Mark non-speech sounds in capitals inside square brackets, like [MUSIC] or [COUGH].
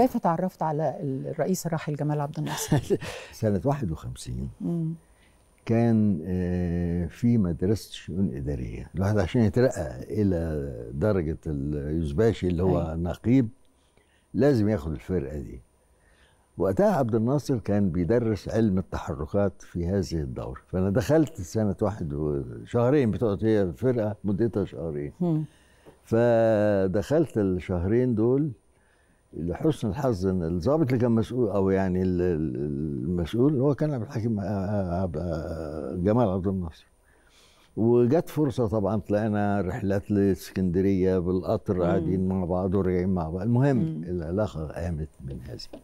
كيف تعرفت على الرئيس الراحل جمال عبد الناصر؟ [LAUGHS] سنة 51 كان آه، في مدرسة شؤون إدارية الواحد عشان يترقى إلى درجة اليوزباشي اللي هو أيوة. نقيب لازم ياخد الفرقة دي وقتها عبد الناصر كان بيدرس علم التحركات في هذه الدورة فأنا دخلت سنة واحد شهرين بتقعد هي الفرقة مدتها شهرين فدخلت الشهرين دول لحسن الحظ ان الضابط اللي كان مسؤول او يعني المسؤول هو كان عبد الحكيم آه، آه، آه، جمال عبد الناصر وجت فرصه طبعا طلعنا رحلات لاسكندريه بالقطر قاعدين مع بعض وراجعين مع بعض المهم العلاقه قامت من هذه